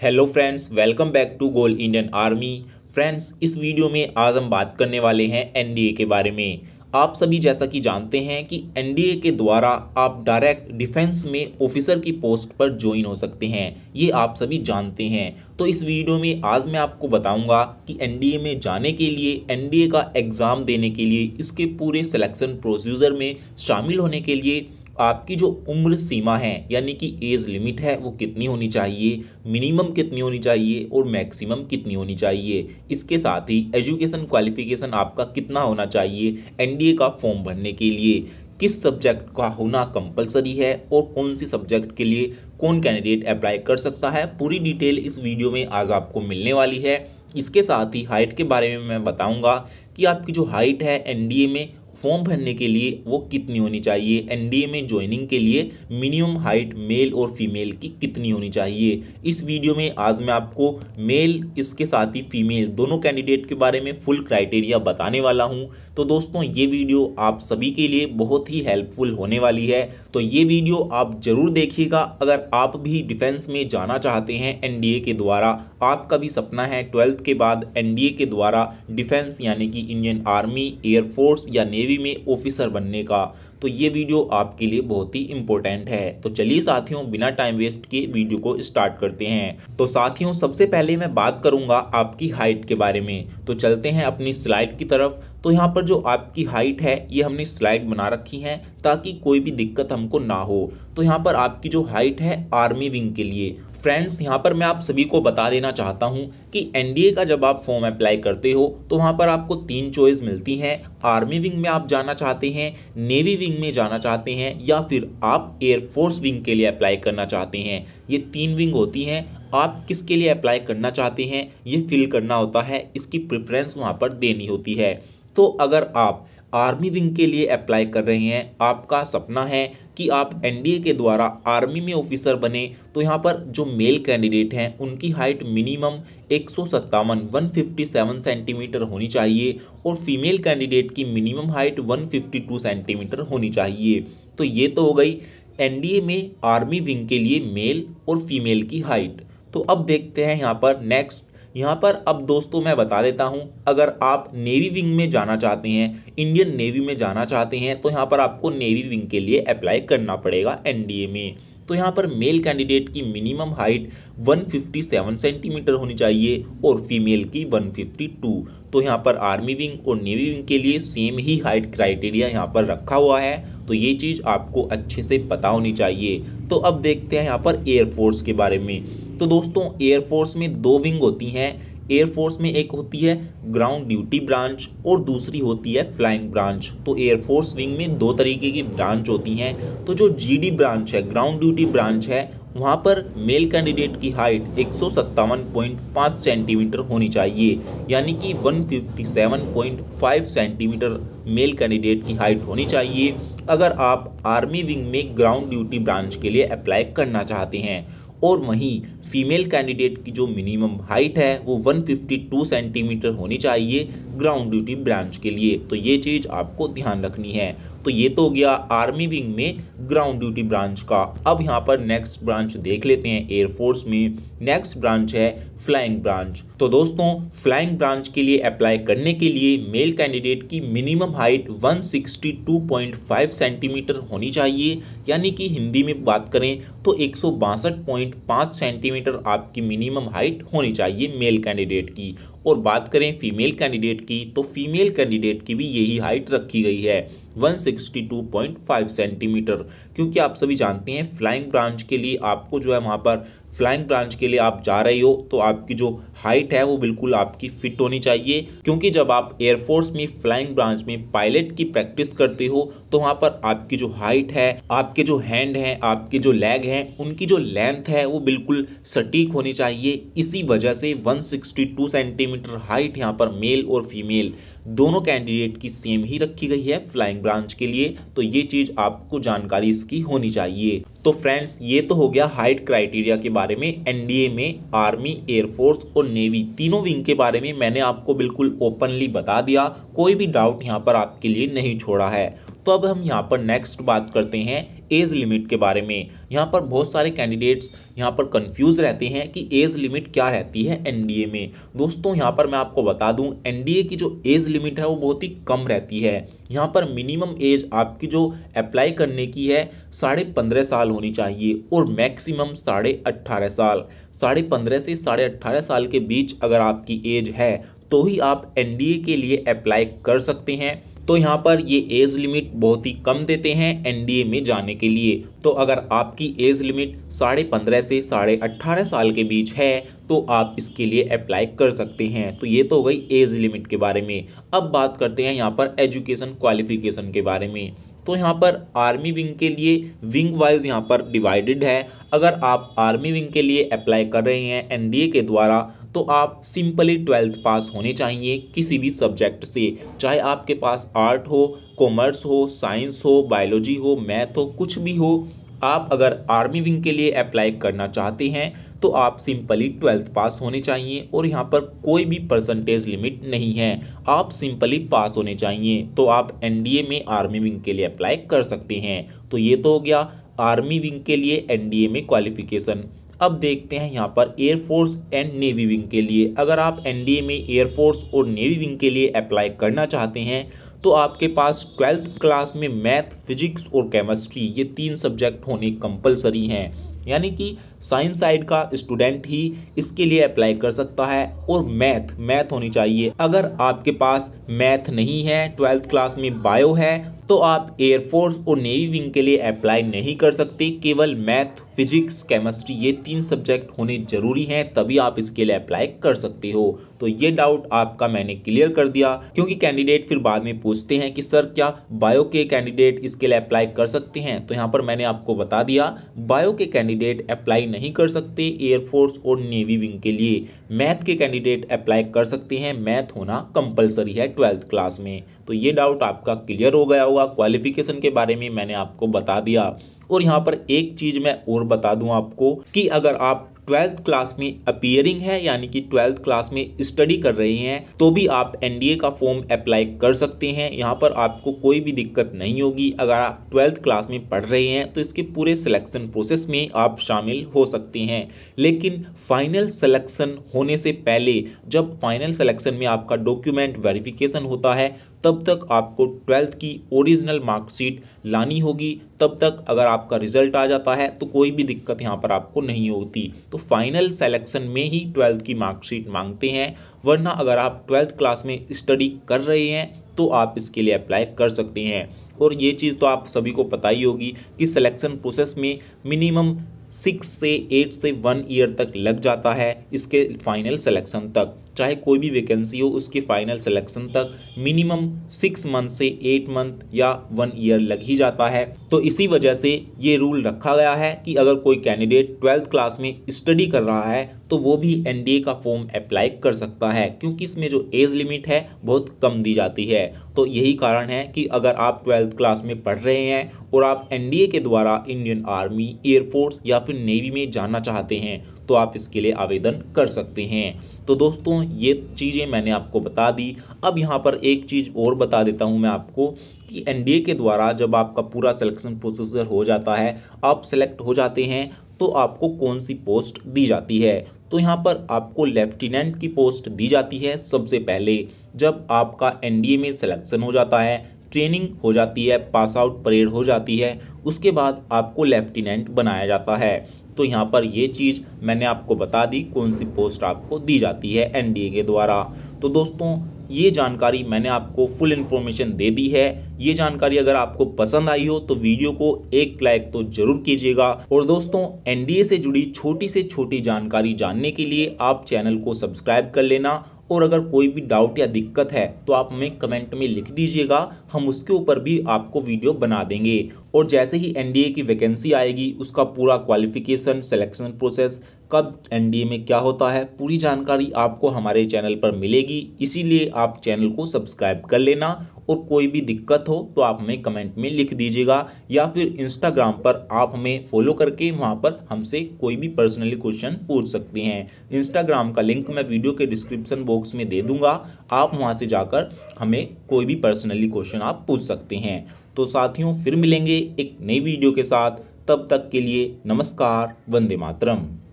hello friends welcome back to goal Indian army friends इस video में आज हम बात करने वाले हैं एनडीए के बारे में आप सभी जैसा कि जानते हैं कि एनडीए के द्वारा आप डायरेक्ट डिफेंस में ऑफिसर की पोस्ट पर ज्वाइन हो सकते हैं ये आप सभी जानते हैं तो इस वीडियो में आज मैं आपको बताऊंगा कि एनडीए में जाने के लिए एनडीए का एग्ज़ाम देने के लिए इसके पूरे सिलेक्शन प्रोसीजर में शामिल होने के लिए आपकी जो उम्र सीमा है यानी कि एज लिमिट है वो कितनी होनी चाहिए मिनिमम कितनी होनी चाहिए और मैक्सिमम कितनी होनी चाहिए इसके साथ ही एजुकेशन क्वालिफिकेशन आपका कितना होना चाहिए एनडीए का फॉर्म भरने के लिए किस सब्जेक्ट का होना कंपलसरी है और कौन सी सब्जेक्ट के लिए कौन कैंडिडेट अप्लाई कर सकता है पूरी डिटेल इस वीडियो में आज आपको मिलने वाली है इसके साथ ही हाइट के बारे में मैं बताऊंगा कि आपकी जो हाइट है एनडीए में फॉर्म भरने के लिए वो कितनी होनी चाहिए एनडीए में ज्वाइनिंग के लिए मिनिमम हाइट मेल और फीमेल की कितनी होनी चाहिए इस वीडियो में आज मैं आपको मेल इसके साथ ही फीमेल दोनों कैंडिडेट के बारे में फुल क्राइटेरिया बताने वाला हूँ तो दोस्तों ये वीडियो आप सभी के लिए बहुत ही हेल्पफुल होने वाली है तो ये वीडियो आप ज़रूर देखिएगा अगर आप भी डिफेंस में जाना चाहते हैं एनडीए के द्वारा आपका भी सपना है ट्वेल्थ के बाद एनडीए के द्वारा डिफेंस यानी कि इंडियन आर्मी एयरफोर्स या नेवी नेवी में ऑफिसर बनने का तो ये वीडियो आपके लिए बहुत ही इंपॉर्टेंट है तो चलिए साथियों बिना टाइम वेस्ट के वीडियो को स्टार्ट करते हैं तो साथियों सबसे पहले मैं बात करूंगा आपकी हाइट के बारे में तो चलते हैं अपनी स्लाइड की तरफ तो यहाँ पर जो आपकी हाइट है ये हमने स्लाइड बना रखी है ताकि कोई भी दिक्कत हमको ना हो तो यहाँ पर आपकी जो हाइट है आर्मी विंग के लिए फ्रेंड्स यहाँ पर मैं आप सभी को बता देना चाहता हूँ कि एनडीए का जब आप फॉर्म अप्लाई करते हो तो वहाँ पर आपको तीन चॉइस मिलती हैं आर्मी विंग में आप जाना चाहते हैं नेवी विंग में जाना चाहते हैं या फिर आप एयरफोर्स विंग के लिए अप्लाई करना चाहते हैं ये तीन विंग होती हैं आप किसके लिए अप्लाई करना चाहते हैं ये फिल करना होता है इसकी प्रिफ्रेंस वहाँ पर देनी होती है तो अगर आप आर्मी विंग के लिए अप्लाई कर रहे हैं आपका सपना है कि आप एनडीए के द्वारा आर्मी में ऑफिसर बने तो यहाँ पर जो मेल कैंडिडेट हैं उनकी हाइट मिनिमम एक सौ सेंटीमीटर होनी चाहिए और फीमेल कैंडिडेट की मिनिमम हाइट 152 सेंटीमीटर होनी चाहिए तो ये तो हो गई एनडीए में आर्मी विंग के लिए मेल और फीमेल की हाइट तो अब देखते हैं यहाँ पर नेक्स्ट यहाँ पर अब दोस्तों मैं बता देता हूँ अगर आप नेवी विंग में जाना चाहते हैं इंडियन नेवी में जाना चाहते हैं तो यहाँ पर आपको नेवी विंग के लिए अप्लाई करना पड़ेगा एनडीए में तो यहाँ पर मेल कैंडिडेट की मिनिमम हाइट 157 सेंटीमीटर होनी चाहिए और फीमेल की 152 तो यहाँ पर आर्मी विंग और नेवी विंग के लिए सेम ही हाइट क्राइटेरिया यहाँ पर रखा हुआ है तो ये चीज़ आपको अच्छे से पता होनी चाहिए तो अब देखते हैं यहाँ पर एयरफोर्स के बारे में तो दोस्तों एयरफोर्स में दो विंग होती हैं एयरफोर्स में एक होती है ग्राउंड ड्यूटी ब्रांच और दूसरी होती है फ्लाइंग ब्रांच तो एयरफोर्स विंग में दो तरीके की ब्रांच होती हैं तो जो जीडी ब्रांच है ग्राउंड ड्यूटी ब्रांच है वहाँ पर मेल कैंडिडेट की हाइट एक सेंटीमीटर होनी चाहिए यानी कि 157.5 सेंटीमीटर मेल कैंडिडेट की हाइट होनी चाहिए अगर आप आर्मी विंग में ग्राउंड ड्यूटी ब्रांच के लिए अप्लाई करना चाहते हैं और वहीं फीमेल कैंडिडेट की जो मिनिमम हाइट है वो 152 सेंटीमीटर होनी चाहिए ग्राउंड ड्यूटी ब्रांच के लिए तो ये चीज़ आपको ध्यान रखनी है तो ये तो हो गया आर्मी विंग में ग्राउंड ड्यूटी ब्रांच का अब यहाँ पर नेक्स्ट ब्रांच देख लेते हैं एयरफोर्स में नेक्स्ट ब्रांच है फ्लाइंग ब्रांच तो दोस्तों फ्लाइंग ब्रांच के लिए अप्लाई करने के लिए मेल कैंडिडेट की मिनिमम हाइट 162.5 सेंटीमीटर होनी चाहिए यानी कि हिंदी में बात करें तो एक सेंटीमीटर आपकी मिनिमम हाइट होनी चाहिए मेल कैंडिडेट की और बात करें फीमेल कैंडिडेट की तो फीमेल कैंडिडेट की भी यही हाइट रखी गई है 162.5 सेंटीमीटर क्योंकि आप सभी जानते हैं फ्लाइंग ब्रांच के लिए आपको जो है वहाँ पर फ्लाइंग ब्रांच के लिए आप जा रहे हो तो आपकी जो हाइट है वो बिल्कुल आपकी फिट होनी चाहिए क्योंकि जब आप एयरफोर्स में फ्लाइंग ब्रांच में पायलट की प्रैक्टिस करते हो तो वहाँ पर आपकी जो हाइट है आपके जो हैंड हैं आपके जो लेग हैं उनकी जो लेंथ है वो बिल्कुल सटीक होनी चाहिए इसी वजह से 162 सेंटीमीटर हाइट यहाँ पर मेल और फीमेल दोनों कैंडिडेट की सेम ही रखी गई है फ्लाइंग ब्रांच के लिए तो ये चीज़ आपको जानकारी इसकी होनी चाहिए तो फ्रेंड्स ये तो हो गया हाइट क्राइटेरिया के बारे में एनडीए में आर्मी एयरफोर्स और नेवी तीनों विंग के बारे में मैंने आपको बिल्कुल ओपनली बता दिया कोई भी डाउट यहाँ पर आपके लिए नहीं छोड़ा है तो अब हम यहाँ पर नेक्स्ट बात करते हैं एज लिमिट के बारे में यहाँ पर बहुत सारे कैंडिडेट्स यहाँ पर कंफ्यूज रहते हैं कि एज लिमिट क्या रहती है एनडीए में दोस्तों यहाँ पर मैं आपको बता दूँ एनडीए की जो एज लिमिट है वो बहुत ही कम रहती है यहाँ पर मिनिमम एज आपकी जो अप्लाई करने की है साढ़े पंद्रह साल होनी चाहिए और मैक्सिमम साढ़े अट्ठारह साल साढ़े पंद्रह से साढ़े अट्ठारह साल के बीच अगर आपकी एज है तो ही आप एनडीए के लिए अप्लाई कर सकते हैं तो यहाँ पर ये एज लिमिट बहुत ही कम देते हैं एनडीए में जाने के लिए तो अगर आपकी एज लिमिट साढ़े पंद्रह से साढ़े अट्ठारह साल के बीच है तो आप इसके लिए अप्लाई कर सकते हैं तो ये तो हो गई एज लिमिट के बारे में अब बात करते हैं यहाँ पर एजुकेशन क्वालिफिकेशन के बारे में तो यहाँ पर आर्मी विंग के लिए विंग वाइज यहाँ पर डिवाइडेड है अगर आप आर्मी विंग के लिए अप्लाई कर रहे हैं एनडीए के द्वारा तो आप सिंपली ट्वेल्थ पास होने चाहिए किसी भी सब्जेक्ट से चाहे आपके पास आर्ट हो कॉमर्स हो साइंस हो बायोलॉजी हो मैथ हो कुछ भी हो आप अगर आर्मी विंग के लिए अप्लाई करना चाहते हैं तो आप सिंपली ट्वेल्थ पास होने चाहिए और यहाँ पर कोई भी परसेंटेज लिमिट नहीं है आप सिंपली पास होने चाहिए तो आप एनडीए में आर्मी विंग के लिए अप्लाई कर सकते हैं तो ये तो हो गया आर्मी विंग के लिए एनडीए में क्वालिफिकेशन अब देखते हैं यहाँ पर एयरफोर्स एंड नेवी विंग के लिए अगर आप एनडीए में एयरफोर्स और नेवी विंग के लिए अप्लाई करना चाहते हैं तो आपके पास ट्वेल्थ क्लास में मैथ फिजिक्स और केमिस्ट्री ये तीन सब्जेक्ट होने कंपलसरी हैं यानी कि साइंस साइड का स्टूडेंट ही इसके लिए अप्लाई कर सकता है और मैथ मैथ होनी चाहिए अगर आपके पास मैथ नहीं है ट्वेल्थ क्लास में बायो है तो आप एयरफोर्स और नेवी विंग के लिए अप्लाई नहीं कर सकते केवल मैथ फिजिक्स केमिस्ट्री ये तीन सब्जेक्ट होने जरूरी हैं तभी आप इसके लिए अप्लाई कर सकते हो तो ये डाउट आपका मैंने क्लियर कर दिया क्योंकि कैंडिडेट फिर बाद में पूछते हैं कि सर क्या बायो के कैंडिडेट इसके लिए अप्लाई कर सकते हैं तो यहाँ पर मैंने आपको बता दिया बायो के कैंडिडेट अप्लाई नहीं कर सकते एयरफोर्स और नेवी विंग के लिए मैथ के कैंडिडेट अप्लाई कर सकते हैं मैथ होना कंपलसरी है ट्वेल्थ क्लास में तो ये डाउट आपका क्लियर हो गया होगा क्वालिफिकेशन के बारे में मैंने आपको बता दिया और यहाँ पर एक चीज़ मैं और बता दूँ आपको कि अगर आप ट्वेल्थ क्लास में अपियरिंग है यानी कि ट्वेल्थ क्लास में स्टडी कर रही हैं तो भी आप एनडीए का फॉर्म अप्लाई कर सकते हैं यहाँ पर आपको कोई भी दिक्कत नहीं होगी अगर आप ट्वेल्थ क्लास में पढ़ रहे हैं तो इसके पूरे सिलेक्शन प्रोसेस में आप शामिल हो सकते हैं लेकिन फाइनल सिलेक्शन होने से पहले जब फाइनल सिलेक्शन में आपका डॉक्यूमेंट वेरिफिकेशन होता है तब तक आपको ट्वेल्थ की ओरिजिनल मार्कशीट लानी होगी तब तक अगर आपका रिजल्ट आ जाता है तो कोई भी दिक्कत यहाँ पर आपको नहीं होती तो फाइनल सेलेक्शन में ही ट्वेल्थ की मार्कशीट मांगते हैं वरना अगर आप ट्वेल्थ क्लास में स्टडी कर रहे हैं तो आप इसके लिए अप्लाई कर सकते हैं और ये चीज़ तो आप सभी को पता ही होगी कि सिलेक्शन प्रोसेस में मिनिमम सिक्स से एट से वन ईयर तक लग जाता है इसके फाइनल सिलेक्शन तक चाहे कोई भी वैकेंसी हो उसके फाइनल सिलेक्शन तक मिनिमम सिक्स मंथ से एट मंथ या वन ईयर लग ही जाता है तो इसी वजह से ये रूल रखा गया है कि अगर कोई कैंडिडेट ट्वेल्थ क्लास में स्टडी कर रहा है तो वो भी एन का फॉर्म अप्लाई कर सकता है क्योंकि इसमें जो एज लिमिट है बहुत कम दी जाती है तो यही कारण है कि अगर आप ट्वेल्थ क्लास में पढ़ रहे हैं और आप एन के द्वारा इंडियन आर्मी एयरफोर्स या फिर नेवी में जाना चाहते हैं तो आप इसके लिए आवेदन कर सकते हैं तो दोस्तों ये चीज़ें मैंने आपको बता दी अब यहाँ पर एक चीज़ और बता देता हूँ मैं आपको कि एनडीए के द्वारा जब आपका पूरा सिलेक्शन प्रोसीजर हो जाता है आप सेलेक्ट हो जाते हैं तो आपको कौन सी पोस्ट दी जाती है तो यहाँ पर आपको लेफ्टिनेंट की पोस्ट दी जाती है सबसे पहले जब आपका एनडीए में सिलेक्शन हो जाता है ट्रेनिंग हो जाती है पास आउट परेड हो जाती है उसके बाद आपको लेफ्टिनेंट बनाया जाता है तो यहाँ पर ये चीज़ मैंने आपको बता दी कौन सी पोस्ट आपको दी जाती है एन के द्वारा तो दोस्तों ये जानकारी मैंने आपको फुल इन्फॉर्मेशन दे दी है ये जानकारी अगर आपको पसंद आई हो तो वीडियो को एक लाइक तो जरूर कीजिएगा और दोस्तों एनडीए से जुड़ी छोटी से छोटी जानकारी जानने के लिए आप चैनल को सब्सक्राइब कर लेना और अगर कोई भी डाउट या दिक्कत है तो आप हमें कमेंट में लिख दीजिएगा हम उसके ऊपर भी आपको वीडियो बना देंगे और जैसे ही एनडीए की वैकेंसी आएगी उसका पूरा क्वालिफिकेशन सिलेक्शन प्रोसेस कब एनडीए में क्या होता है पूरी जानकारी आपको हमारे चैनल पर मिलेगी इसीलिए आप चैनल को सब्सक्राइब कर लेना और कोई भी दिक्कत हो तो आप हमें कमेंट में लिख दीजिएगा या फिर इंस्टाग्राम पर आप हमें फॉलो करके वहाँ पर हमसे कोई भी पर्सनली क्वेश्चन पूछ सकते हैं इंस्टाग्राम का लिंक मैं वीडियो के डिस्क्रिप्शन बॉक्स में दे दूँगा आप वहाँ से जाकर हमें कोई भी पर्सनली क्वेश्चन आप पूछ सकते हैं तो साथियों फिर मिलेंगे एक नई वीडियो के साथ तब तक के लिए नमस्कार वंदे मातरम